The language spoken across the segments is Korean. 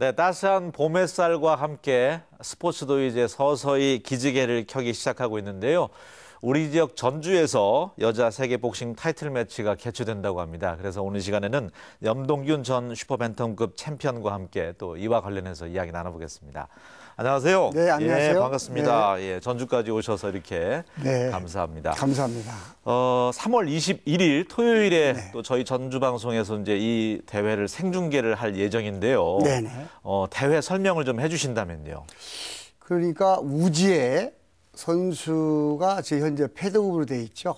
네, 따스한 봄 햇살과 함께 스포츠도 이제 서서히 기지개를 켜기 시작하고 있는데요. 우리 지역 전주에서 여자 세계 복싱 타이틀 매치가 개최된다고 합니다. 그래서 오늘 시간에는 염동균 전 슈퍼벤텀급 챔피언과 함께 또 이와 관련해서 이야기 나눠보겠습니다. 안녕하세요. 네, 안녕하세요. 예, 반갑습니다. 네. 예, 전주까지 오셔서 이렇게 네. 감사합니다. 감사합니다. 어, 3월 21일 토요일에 네. 또 저희 전주 방송에서 이제 이 대회를 생중계를 할 예정인데요. 네, 네. 어, 대회 설명을 좀 해주신다면요. 그러니까 우지의 선수가 지금 현재 패드급으로 돼 있죠.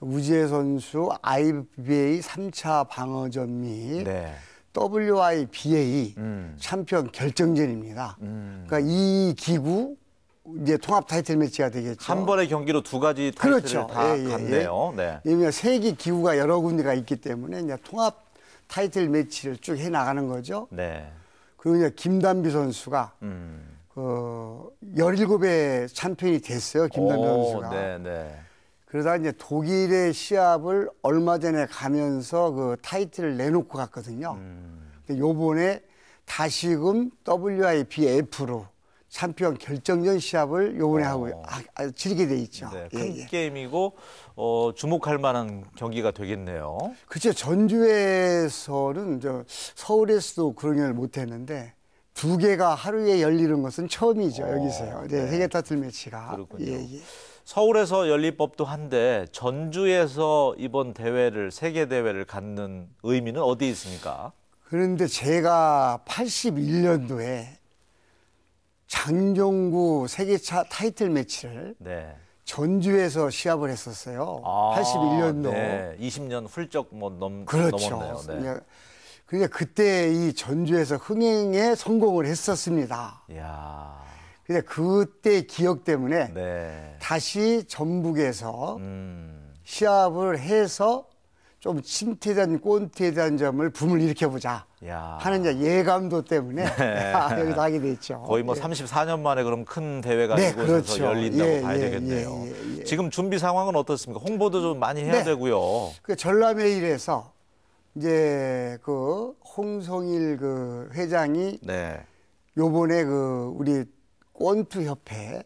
우지의 선수 IBA 3차 방어전 및 네. WIBA 음. 챔피언 결정전입니다. 음. 그러니까 이 기구 이제 통합 타이틀 매치가 되겠죠. 한 번의 경기로 두 가지 타이틀을 그렇죠. 다 예, 예, 예. 갔네요. 네. 왜냐 세계 기구가 여러 군데가 있기 때문에 이제 통합 타이틀 매치를 쭉 해 나가는 거죠. 네. 그리고 이제 김단비 선수가 음. 어, 그 17회 챔피언이 됐어요. 김단비 오, 선수가. 네, 네. 그러다 이제 독일의 시합을 얼마 전에 가면서 그 타이틀을 내놓고 갔거든요. 음. 요번에 다시금 w i p f 로 챔피언 결정전 시합을 요번에 어. 하고 아, 아, 지르게돼 있죠. 네, 예, 큰 예, 게임이고 어, 주목할 만한 경기가 되겠네요. 그렇죠. 전주에서는 저 서울에서도 그런 경기를 못했는데 두 개가 하루에 열리는 것은 처음이죠 어, 여기서요. 네, 네. 세계 타틀 매치가. 그렇군요. 예, 예. 서울에서 열리법도 한데 전주에서 이번 대회를 세계 대회를 갖는 의미는 어디 있습니까? 그런데 제가 81년도에 장정구 세계차 타이틀 매치를 네. 전주에서 시합을 했었어요. 아, 81년도. 네. 20년 훌쩍 뭐 넘, 그렇죠. 넘었네요. 네. 그러니까 그때 이 전주에서 흥행에 성공을 했었습니다. 이야. 근데 그때 기억 때문에 네. 다시 전북에서 음. 시합을 해서 좀 침투된 꼰티에 대한 점을 붐을 일으켜보자 야. 하는 예감도 때문에 네. 아, 여기서 하게 됐죠. 거의 뭐 34년 예. 만에 그럼 큰 대회가 네, 그렇죠. 열린다고 예, 봐야 예, 되겠네요. 예, 예, 예, 지금 준비 상황은 어떻습니까? 홍보도 좀 많이 해야 네. 되고요. 그 전남회일에서 이제 그 홍성일 그 회장이 네. 요번에 그 우리 권투협회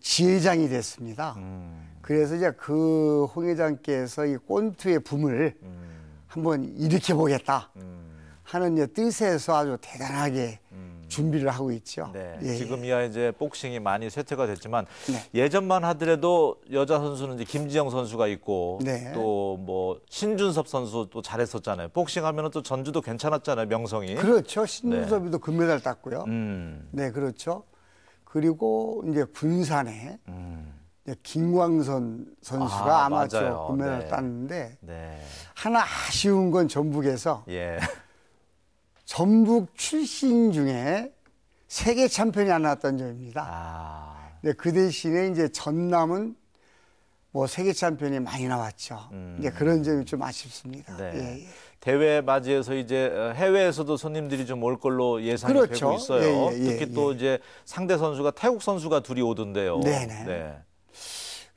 지회장이 됐습니다. 음. 그래서 이제 그 홍회장께서 이 권투의 붐을 음. 한번 일으켜 보겠다 음. 하는 이제 뜻에서 아주 대단하게 음. 준비를 하고 있죠. 네, 예, 예. 지금이야 이제 복싱이 많이 쇠퇴가 됐지만 네. 예전만 하더라도 여자 선수는 이제 김지영 선수가 있고 네. 또뭐 신준섭 선수 도 잘했었잖아요. 복싱하면 또 전주도 괜찮았잖아요. 명성이. 그렇죠. 신준섭이도 네. 금메달 땄고요. 음. 네, 그렇죠. 그리고 이제 군산에 음. 이제 김광선 선수가 아, 마추어 금메달 네. 땄는데 네. 하나 아쉬운 건 전북에서 예. 전북 출신 중에 세계 챔피언이 안 나왔던 점입니다. 아. 근그 네, 대신에 이제 전남은 뭐 세계 챔피언이 많이 나왔죠. 음. 이제 그런 점이 좀 아쉽습니다. 네. 예, 예. 대회 맞이해서 이제 어, 해외에서도 손님들이 좀 올 걸로 예상이 그렇죠. 되고 있어요. 예, 예, 예, 특히 또 예. 이제 상대 선수가 태국 선수가 둘이 오던데요. 네네. 네. 네.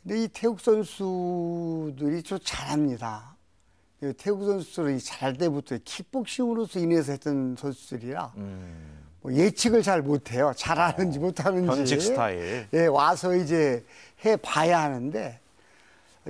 근데 이 태국 선수들이 좀 잘합니다. 태국 선수들이 잘할 때부터 킥복싱으로서 인해서 했던 선수들이라 음. 뭐 예측을 잘 못해요. 잘하는지 어, 못하는지. 변직 스타일. 예, 와서 이제 해봐야 하는데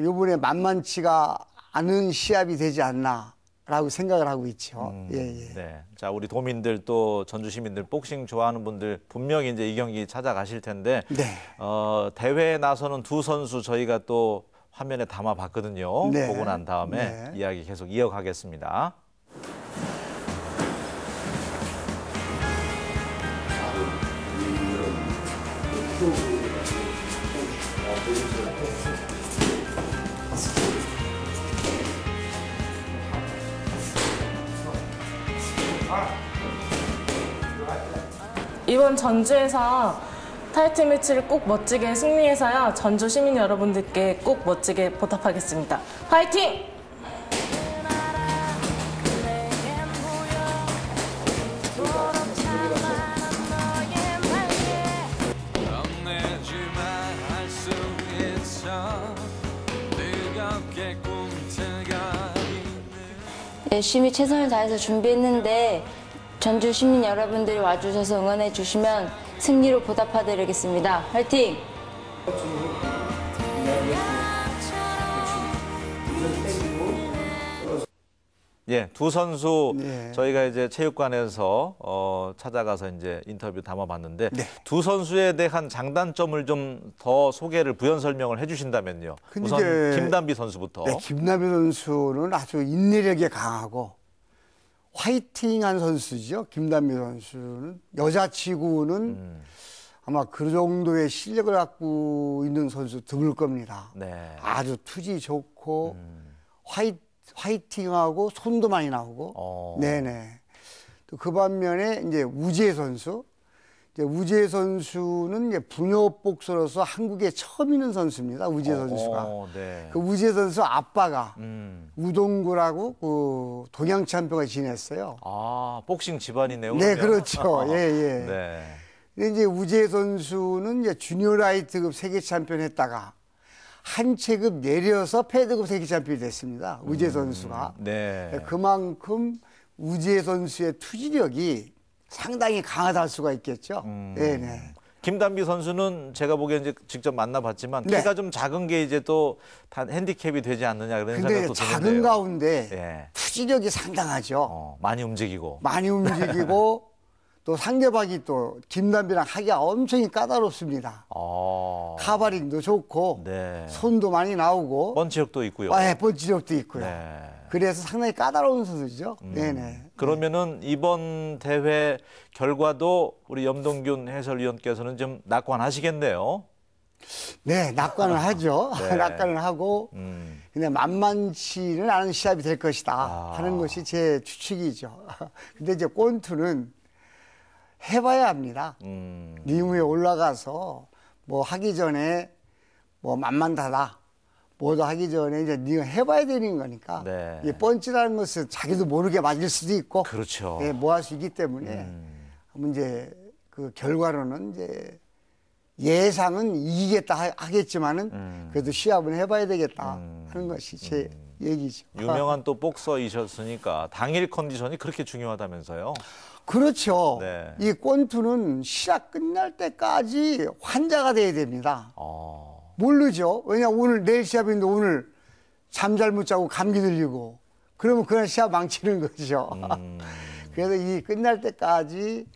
요번에 만만치가 않은 시합이 되지 않나. 라고 생각을 하고 있죠. 음, 예, 예. 네. 자, 우리 도민들 또 전주 시민들 복싱 좋아하는 분들 분명히 이제 이 경기 찾아가실 텐데 네. 어, 대회에 나서는 두 선수 저희가 또 화면에 담아 봤거든요. 네. 보고 난 다음에 네. 이야기 계속 이어가겠습니다. 이번 전주에서 타이틀 매치를 꼭 멋지게 승리해서요. 전주 시민 여러분들께 꼭 멋지게 보답하겠습니다. 화이팅! 열심히 최선을 다해서 준비했는데 전주 시민 여러분들이 와주셔서 응원해 주시면 승리로 보답하드리겠습니다. 화이팅! 예, 두 선수 네. 저희가 이제 체육관에서 어, 찾아가서 이제 인터뷰 담아봤는데 네. 두 선수에 대한 장단점을 좀 더 소개를 부연 설명을 해주신다면요. 우선 김단비 선수부터. 네, 김단비 선수는 아주 인내력이 강하고 화이팅한 선수죠. 김단비 선수는 여자 치고는 음. 아마 그 정도의 실력을 갖고 있는 선수 드물 겁니다. 네. 아주 투지 좋고 음. 화이 화이팅하고 손도 많이 나오고. 어. 네네. 또 그 반면에 이제 우지혜 선수 우재 선수는 이제 부녀복서로서 한국에 처음 있는 선수입니다. 우재 어, 선수가. 어, 네. 그 우재 선수 아빠가 음. 우동구라고 그 동양 챔피가 지냈어요. 아, 복싱 집안이네요. 네, 그렇죠 예, 예. 네. 근데 이제 우재 선수는 이제 주니어 라이트급 세계 챔피언 했다가 한 체급 내려서 패드급 세계 챔피언이 됐습니다. 우재 음, 선수가. 네. 그러니까 그만큼 우재 선수의 투지력이 상당히 강하다 할 수가 있겠죠. 음. 예, 네 김단비 선수는 제가 보기에 이제 직접 만나봤지만 네. 키가 좀 작은 게 이제 또단 핸디캡이 되지 않느냐 그런 생각도 드는데요. 작은 가운데 예. 투지력이 상당하죠. 어, 많이 움직이고 많이 움직이고 또 상대방이 또 김단비랑 하기가 엄청 까다롭습니다. 어... 카바링도 좋고 네. 손도 많이 나오고 번치력도 있고요. 아, 예, 번치력도 있고요. 네. 그래서 상당히 까다로운 선수죠. 음. 네네. 그러면은 이번 대회 결과도 우리 염동균 해설위원께서는 좀 낙관하시겠네요. 네, 낙관을 하죠. 네. 낙관을 하고, 음. 근데 만만치는 않은 시합이 될 것이다 아. 하는 것이 제 추측이죠. 근데 이제 꼰투는 해봐야 합니다. 음. 링에 올라가서 뭐 하기 전에 뭐 만만하다 뭐다 하기 전에 이제 니가 해봐야 되는 거니까 네. 이 펀치라는 것은 자기도 모르게 맞을 수도 있고 그렇죠. 예, 뭐할 수 있기 때문에 음. 이제 그 결과로는 이제 예상은 이기겠다 하겠지만은 음. 그래도 시합은 해봐야 되겠다 음. 하는 것이 제 음. 얘기죠. 유명한 또 복서이셨으니까 당일 컨디션이 그렇게 중요하다면서요? 그렇죠. 네. 이 권투는 시합 끝날 때까지 환자가 돼야 됩니다. 어. 모르죠. 왜냐 오늘 내일 시합인데 오늘 잠잘못 자고 감기 들리고 그러면 그날 시합 망치는 거죠. 음. 그래서 이 끝날 때까지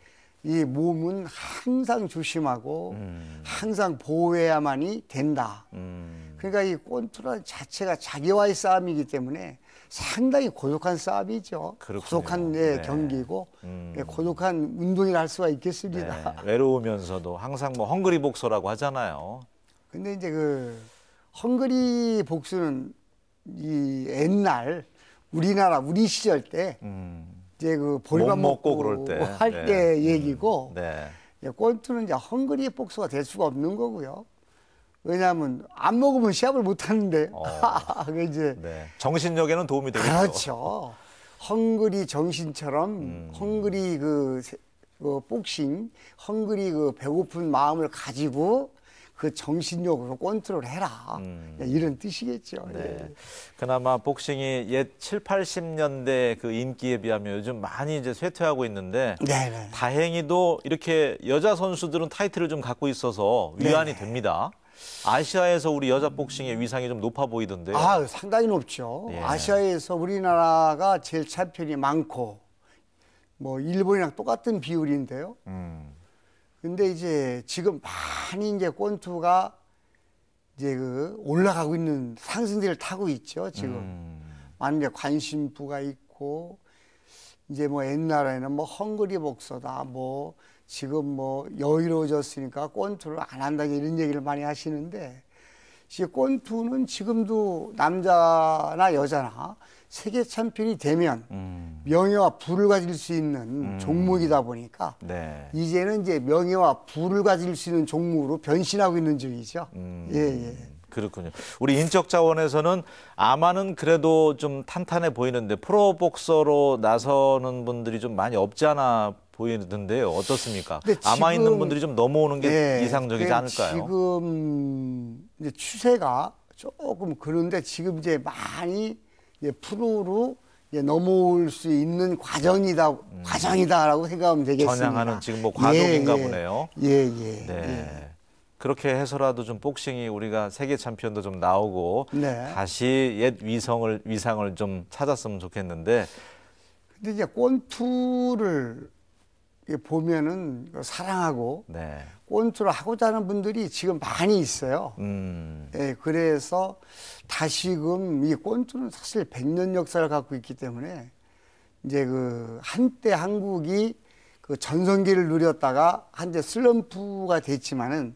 이 몸은 항상 조심하고 음. 항상 보호해야만이 된다. 음. 그러니까 이 꼰투라 자체가 자기와의 싸움이기 때문에 상당히 고독한 싸움이죠. 그렇군요. 고독한 예, 네, 경기고 음. 예, 고독한 운동이라 할 수가 있겠습니다. 네. 외로우면서도 항상 뭐 헝그리 복서라고 하잖아요. 근데 이제 그 헝그리 복수는 이 옛날 우리나라 우리 시절 때 음. 이제 그보리밥 먹고, 먹고, 그럴 때할때 뭐 네. 얘기고 음. 네. 이제 권투는 이제 헝그리 복수가 될 수가 없는 거고요. 왜냐하면 안 먹으면 시합을 못 하는데. 어. 이제 네. 정신력에는 도움이 되겠죠. 그렇죠. 헝그리 정신처럼 음. 헝그리 그, 그 복싱, 헝그리 그 배고픈 마음을 가지고 그 정신력으로 컨트롤 해라. 음. 예, 이런 뜻이겠죠. 예. 네. 예. 그나마 복싱이 옛 7, 80년대 그 인기에 비하면 요즘 많이 이제 쇠퇴하고 있는데 네네. 네. 다행히도 이렇게 여자 선수들은 타이틀을 좀 갖고 있어서 네, 위안이 네네. 됩니다. 아시아에서 우리 여자 복싱의 위상이 좀 높아 보이던데요. 아, 상당히 높죠. 예. 아시아에서 우리나라가 제일 챔피언이 많고 뭐 일본이랑 똑같은 비율인데요. 음. 근데 이제 지금 많이 이제 권투가 이제 그 올라가고 있는 상승세를 타고 있죠 지금 음. 많은 이제 관심부가 있고 이제 뭐 옛날에는 뭐 헝그리 복서다 뭐 지금 뭐 여유로워졌으니까 권투를 안 한다 이런 얘기를 많이 하시는데 이제 권투는 지금도 남자나 여자나 세계 챔피언이 되면 음. 명예와 부를 가질 수 있는 음. 종목이다 보니까 네. 이제는 이제 명예와 부를 가질 수 있는 종목으로 변신하고 있는 중이죠. 음. 예, 예. 그렇군요. 우리 인적 자원에서는 아마는 그래도 좀 탄탄해 보이는데 프로복서로 나서는 분들이 좀 많이 없지 않아 보이는데요. 어떻습니까? 아마 있는 분들이 좀 넘어오는 게 네, 이상적이지 그 않을까요? 지금 이제 추세가 조금 그런데 지금 이제 많이 예, 프로로 예, 넘어올 수 있는 과정이다 음. 과정이다라고 생각하면 되겠습니다. 전향하는 지금 뭐 과정인가 예, 예, 보네요. 예, 네. 예. 네. 그렇게 해서라도 좀 복싱이 우리가 세계 챔피언도 좀 나오고 네. 다시 옛 위성을 위상을 좀 찾았으면 좋겠는데 근데 이제 권투를 보면은 사랑하고 네. 꼰투를 하고자 하는 분들이 지금 많이 있어요. 음. 예, 그래서 다시금 이 꼰투는 사실 백년 역사를 갖고 있기 때문에 이제 그 한때 한국이 그 전성기를 누렸다가 한때 슬럼프가 됐지만은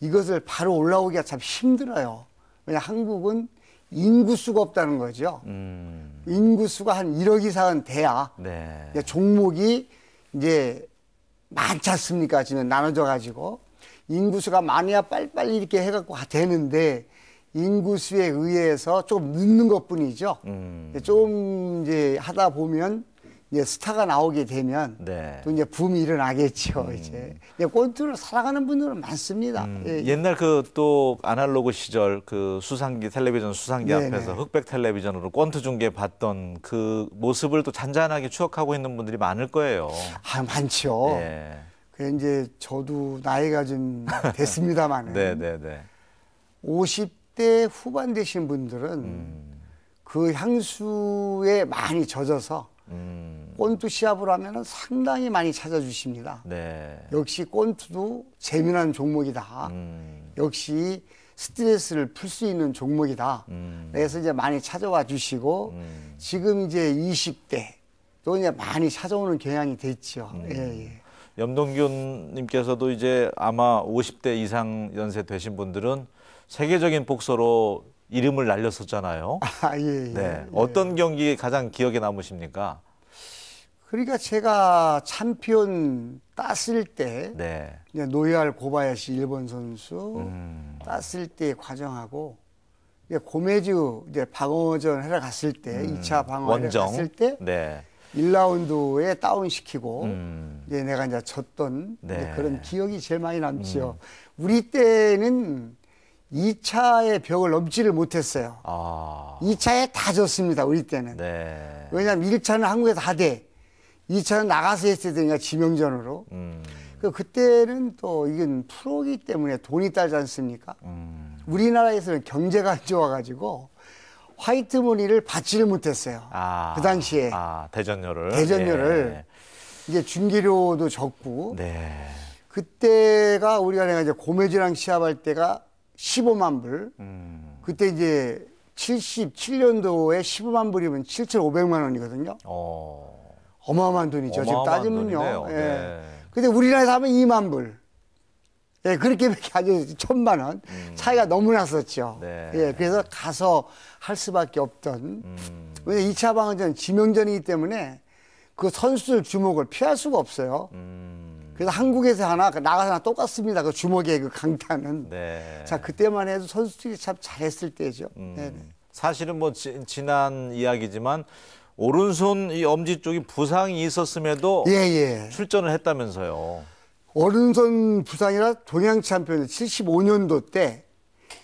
이것을 바로 올라오기가 참 힘들어요. 왜냐 한국은 인구수가 없다는 거죠. 음. 인구수가 한 1억 이상은 돼야 네. 종목이 이제 많지 않습니까? 지금 나눠져 가지고 인구수가 많아야 빨리빨리 이렇게 해갖고 되는데 인구수에 의해서 조금 늦는 것 뿐이죠. 음. 예, 좀 이제 하다 보면 이제 스타가 나오게 되면 네. 또 이제 붐이 일어나겠죠. 음. 이제 꼴트를 사랑하는 분들은 많습니다. 음. 예. 예. 옛날 그 또 아날로그 시절 그 수상기 텔레비전 수상기 네네. 앞에서 흑백 텔레비전으로 꼰트 중계 봤던 그 모습을 또 잔잔하게 추억하고 있는 분들이 많을 거예요. 아 많죠. 예. 그 이제 저도 나이가 좀 됐습니다만. 네네네. 50대 후반 되신 분들은 음. 그 향수에 많이 젖어서. 음. 꼰투 시합을 하면 은 상당히 많이 찾아주십니다. 네. 역시 꼰투도 재미난 종목이다. 음. 역시 스트레스를 풀 수 있는 종목이다. 음. 그래서 이제 많이 찾아와 주시고 음. 지금 이제 20대 또 이제 많이 찾아오는 경향이 됐죠. 음. 예, 예. 염동균님께서도 이제 아마 50대 이상 연세 되신 분들은 세계적인 복서로 이름을 날렸었잖아요. 아, 예, 예, 네. 예. 어떤 경기 가장 기억에 남으십니까? 그러니까 제가 참피온 땄을 때 네. 노이알 고바야시 일본 선수 음. 땄을 때 과정하고 이제 고메주 이제 방어전 해라 갔을 때 음. 2차 방어 를 갔을 때 네. 1라운드에 다운 시키고 음. 이제 내가 이제 졌던 네. 이제 그런 기억이 제일 많이 남지요. 음. 우리 때는 2차의 벽을 넘지를 못했어요. 아. 2차에 다 졌습니다. 우리 때는. 왜냐하면 1차는 한국에 다 돼. 2차는 나가서 했어야 되니까 지명전으로. 음. 그 그때는 또 이건 프로기 때문에 돈이 따지 않습니까? 음. 우리나라에서는 경제가 안 좋아가지고 화이트 무늬를 받지를 못했어요. 아, 그 당시에 아, 대전료를 대전료를 예. 이제 중기료도 적고 네. 그때가 우리가 내가 이제 고메즈랑 시합할 때가 15만 불. 음. 그때 이제 77년도에 15만 불이면 7,500만 원이거든요. 어. 어마어마한 돈이죠. 어마어마한 지금 따지면요. 예. 네. 근데 우리나라에서 하면 2만 불. 예, 그렇게밖에 아주 천만 원 음. 차이가 너무 났었죠. 네. 예, 그래서 가서 할 수밖에 없던. 음. 왜냐 2차 방어전 지명전이기 때문에 그 선수들 주목을 피할 수가 없어요. 음. 그래서 한국에서 하나 그 나가서 하나 똑같습니다. 그 주먹의 그 강타는. 네. 자 그때만 해도 선수들이 참 잘했을 때죠. 음. 네, 네. 사실은 뭐 지, 지난 이야기지만 오른손 이 엄지 쪽이 부상이 있었음에도 예, 예. 출전을 했다면서요. 오른손 부상이라 동양 챔피언 75년도 때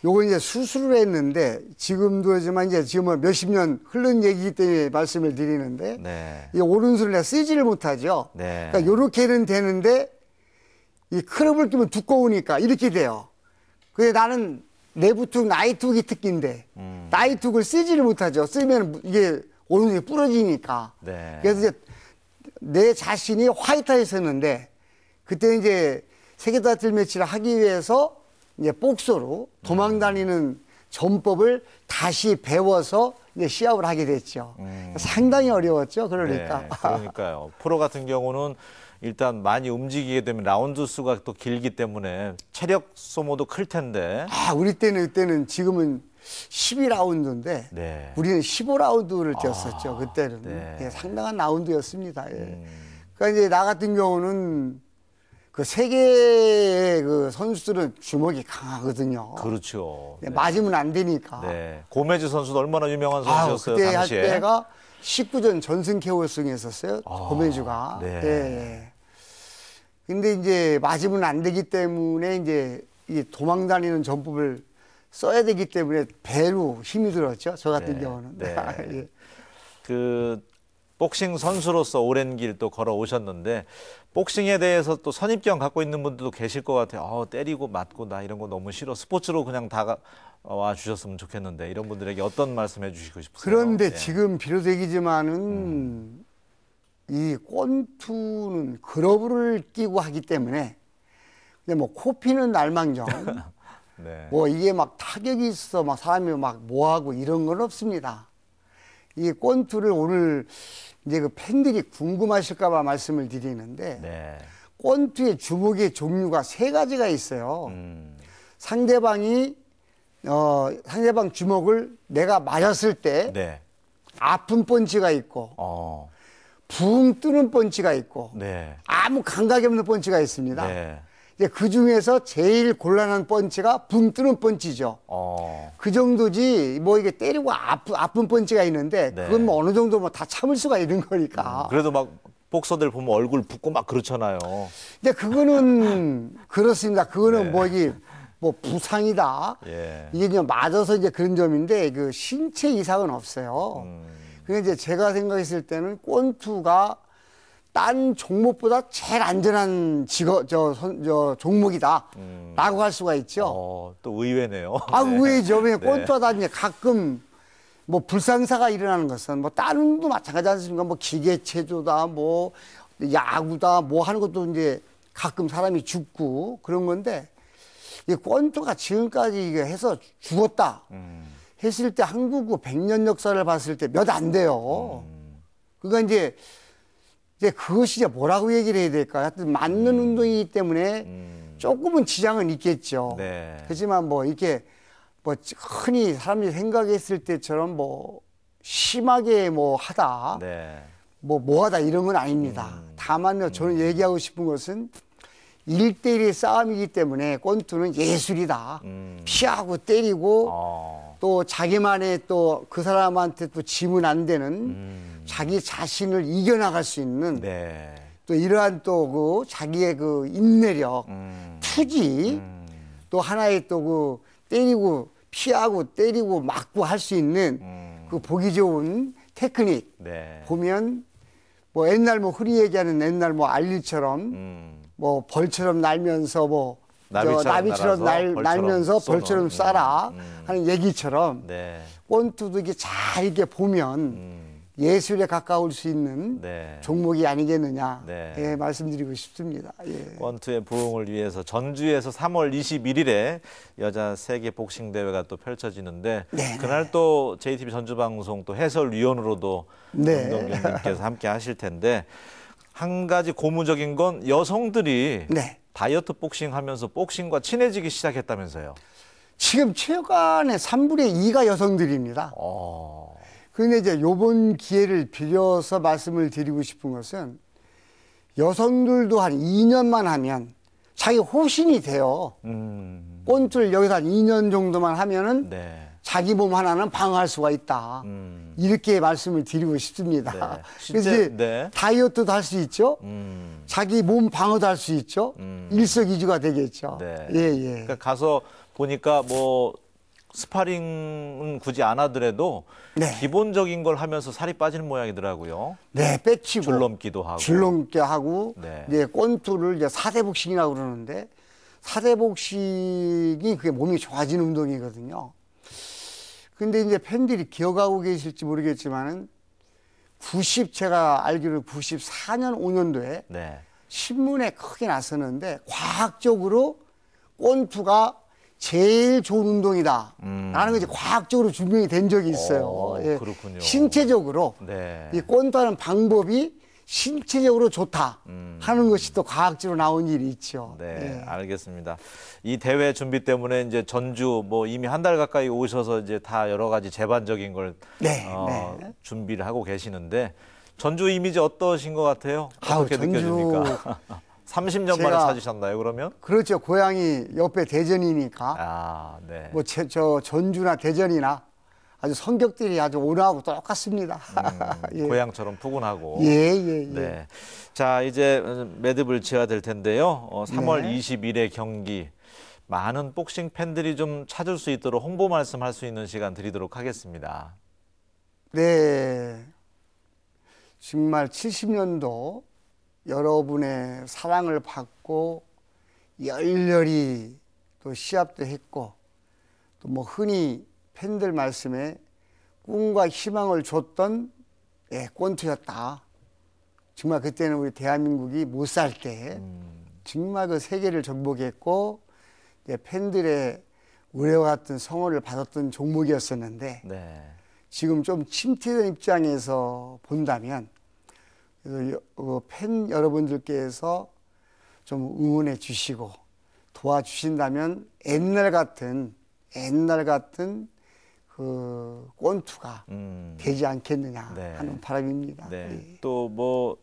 요거 이제 수술을 했는데 지금도 하지만 이제 지금은 몇십 년흘른 얘기이기 때문에 말씀을 드리는데 네. 이 오른손을 내가 쓰지를 못하죠. 네. 그러니까 요렇게는 되는데 이 크롭을 끼면 두꺼우니까 이렇게 돼요. 근데 나는 내부툭 나이툭이 특기인데 음. 나이툭을 쓰지를 못하죠. 쓰면 이게 오른손이 부러지니까. 네. 그래서 이제 내 자신이 화이트하였었는데 그때 이제 세계 다툴 매치를 하기 위해서 이제 복수로 도망다니는 음. 전법을 다시 배워서 이제 시합을 하게 됐죠. 음. 상당히 어려웠죠. 그러니까. 네, 그러니까요. 프로 같은 경우는 일단 많이 움직이게 되면 라운드 수가 또 길기 때문에 체력 소모도 클 텐데. 아, 우리 때는 그때는 지금은 12라운드인데 네. 우리는 15라운드를 아, 뛰었었죠. 아, 그때는 네. 예, 상당한 라운드였습니다. 예. 음. 그러니까 이제 나 같은 경우는 그 세계의 그 선수들은 주먹이 강하거든요. 그렇죠. 네. 맞으면 안 되니까. 네. 고메즈 선수도 얼마나 유명한 선수였어요. 아, 그때 당시에. 할 때가 19전 전승 KO승에 었어요 아, 고메즈가. 네. 네. 근데 이제 맞으면 안 되기 때문에 이제 이 도망 다니는 전법을 써야 되기 때문에 배로 힘이 들었죠. 저 같은 네, 경우는. 네. 아, 예. 그 복싱 선수로서 오랜 길 또 걸어 오셨는데 복싱에 대해서 또 선입견 갖고 있는 분들도 계실 것 같아요. 어, 때리고 맞고 나 이런 거 너무 싫어. 스포츠로 그냥 다가와 어, 주셨으면 좋겠는데 이런 분들에게 어떤 말씀해 주시고 싶으세요? 그런데 예. 지금 비로소 얘기지만은 음. 이 권투는 그러브를 끼고 하기 때문에 근데 뭐 코피는 날망정 네. 뭐 이게 막 타격이 있어 막 사람이 막 뭐하고 이런 건 없습니다. 이 권투를 오늘 이제 그 팬들이 궁금하실까봐 말씀을 드리는데 네. 권투의 주먹의 종류가 세 가지가 있어요. 음. 상대방이 어 상대방 주먹을 내가 맞았을 때 네. 아픈 펀치가 있고 어. 붕 뜨는 펀치가 있고 네. 아무 감각이 없는 펀치가 있습니다. 네. 이제 그 중에서 제일 곤란한 펀치가 붕 뜨는 펀치죠. 어. 그 정도지 뭐 이게 때리고 아프, 아픈 펀치가 있는데 네. 그건 뭐 어느 정도 뭐 다 참을 수가 있는 거니까. 음, 그래도 막 복서들 보면 얼굴 붓고 막 그렇잖아요. 근데 그거는 그렇습니다. 그거는 네. 뭐 이게 뭐 부상이다. 예. 이게 그냥 맞아서 이제 그런 점인데 그 신체 이상은 없어요. 음. 근데 이제 제가 생각했을 때는 권투가 딴 종목보다 제일 안전한 직업 저, 선, 저 종목이다라고 음. 할 수가 있죠. 어, 또 의외네요. 아 네. 의외죠. 왜 꼰떠다 이제 가끔 뭐 불상사가 일어나는 것은 뭐 다른 도 마찬가지 않습니까? 뭐 기계체조다 뭐 야구다 뭐 하는 것도 이제 가끔 사람이 죽고 그런 건데 이 꼰토가 지금까지 이게 해서 죽었다 음. 했을 때 한국 그 100년 역사를 봤을 때 몇 안 돼요. 음. 그러니까 이제 이제 그것이 이제 뭐라고 얘기를 해야 될까? 요 하여튼 맞는 음. 운동이기 때문에 음. 조금은 지장은 있겠죠. 네. 하지만 뭐 이렇게 뭐 흔히 사람들이 생각했을 때처럼 뭐 심하게 뭐 하다, 네. 뭐 뭐하다 이런 건 아닙니다. 음. 다만 저는 음. 얘기하고 싶은 것은 일대일의 싸움이기 때문에 권투는 예술이다. 음. 피하고 때리고 어. 또 자기만의 또 그 사람한테 또 지문 안 되는 자기 자신을 이겨나갈 수 있는 네. 또 이러한 또 그 자기의 그 인내력, 음. 투지 음. 또 하나의 또 그 때리고 피하고 때리고 막고할 수 있는 음. 그 보기 좋은 테크닉 네. 보면 뭐 옛날 뭐 흔히 얘기하는 옛날 뭐 알리처럼 음. 뭐 벌처럼 날면서 뭐 나비처럼, 나비처럼 날, 벌처럼 날면서 쏘는. 벌처럼 음. 쏴라 음. 하는 얘기처럼 네. 원투도 이게 잘 이렇게 보면 예술에 가까울 수 있는 네. 종목이 아니겠느냐 네. 예, 말씀드리고 싶습니다. 예. 권투의 부흥을 위해서 전주에서 3월 21일에 여자 세계 복싱 대회가 또 펼쳐지는데 네, 네. 그날 또 JTB 전주 방송 또 해설위원으로도 네. 운동님께서 함께 하실 텐데 한 가지 고무적인 건 여성들이 네. 다이어트 복싱 하면서 복싱과 친해지기 시작했다면서요. 지금 체육관의 3분의 2가 여성들입니다. 어... 그런데 이제 요번 기회를 빌려서 말씀을 드리고 싶은 것은 여성들도 한 2년만 하면 자기 호신이 돼요. 음. 꼰투를 여기서 한 2년 정도만 하면은 네. 자기 몸 하나는 방어할 수가 있다. 음. 이렇게 말씀을 드리고 싶습니다. 네. 그래서 네. 다이어트도 할 수 있죠. 음. 자기 몸 방어도 할 수 있죠. 음. 일석이조가 되겠죠. 네. 예, 예. 그러니까 가서 보니까 뭐 스파링은 굳이 안 하더라도 네. 기본적인 걸 하면서 살이 빠지는 모양이더라고요. 네, 빼치고 줄넘기도 하고 줄넘기 하고 네. 이제 권투를 이제 사대복식이라고 그러는데 사대복식이 그게 몸이 좋아지는 운동이거든요. 근데 이제 팬들이 기억하고 계실지 모르겠지만은 90 제가 알기로 94년 5년도에 네. 신문에 크게 났었는데 과학적으로 권투가 제일 좋은 운동이다. 음. 라는 것이 과학적으로 증명이 된 적이 있어요. 오, 어, 예. 그렇군요. 신체적으로 네. 이꼰하는 방법이 신체적으로 좋다 음. 하는 것이 또 과학적으로 나온 일이 있죠. 네, 예. 알겠습니다. 이 대회 준비 때문에 이제 전주 뭐 이미 한 달 가까이 오셔서 이제 다 여러 가지 재반적인 걸 네, 어, 네. 준비를 하고 계시는데 전주 이미지 어떠신 것 같아요? 어떻게 아우, 전주... 느껴집니까? 30년 만에 찾으셨나요, 그러면? 그렇죠. 고향이 옆에 대전이니까. 아, 네. 뭐, 제, 저 전주나 대전이나 아주 성격들이 아주 온화하고 똑같습니다. 음, 예. 고향처럼 푸근하고. 예, 예, 예. 네. 자, 이제 매듭을 지어야 될 텐데요. 어, 3월 네. 20일에 경기. 많은 복싱 팬들이 좀 찾을 수 있도록 홍보 말씀할 수 있는 시간 드리도록 하겠습니다. 네. 정말 70년도 여러분의 사랑을 받고 열렬히 또 시합도 했고 또 뭐 흔히 팬들 말씀에 꿈과 희망을 줬던 예, 권투였다. 정말 그때는 우리 대한민국이 못 살때 음. 정말 그 세계를 정복했고 예, 팬들의 우려와 같은 성원을 받았던 종목이었었는데 네. 지금 좀 침체된 입장에서 본다면 그래서 어, 팬 여러분들께서 좀 응원해 주시고 도와주신다면 옛날 같은 옛날 같은 그 권투가 음. 되지 않겠느냐 네. 하는 바람입니다. 네. 네. 예. 또뭐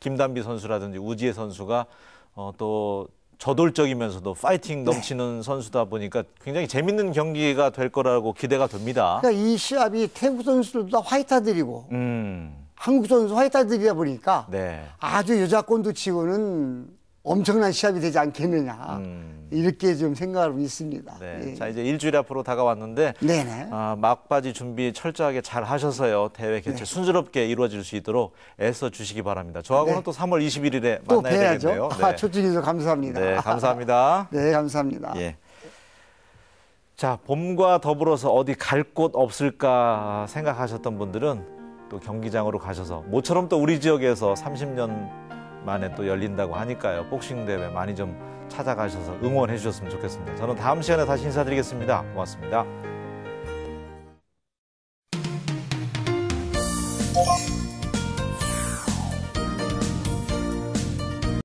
김단비 선수라든지 우지혜 선수가 어, 또 저돌적이면서도 파이팅 네. 넘치는 선수다 보니까 굉장히 재밌는 경기가 될 거라고 기대가 됩니다. 그러니까 이 시합이 태국 선수들도 화이타들이고 음. 한국 선수 활트들이다 보니까 네. 아주 여자권도 치고는 엄청난 시합이 되지 않겠느냐 음. 이렇게 좀 생각하고 있습니다. 네. 예. 자 이제 일주일 앞으로 다가왔는데 네네. 아, 막바지 준비 철저하게 잘 하셔서요 대회 개최 네. 순조롭게 이루어질 수 있도록 애써 주시기 바랍니다. 저하고는 네. 또 3월 21일에 또 만나야 뵈야죠. 되겠네요. 아, 네. 아, 초청해서 감사합니다. 네, 감사합니다. 네, 감사합니다. 예. 자 봄과 더불어서 어디 갈 곳 없을까 생각하셨던 분들은 또 경기장으로 가셔서 모처럼 또 우리 지역에서 30년 만에 또 열린다고 하니까요. 복싱 대회 많이 좀 찾아가셔서 응원해 주셨으면 좋겠습니다. 저는 다음 시간에 다시 인사드리겠습니다. 고맙습니다.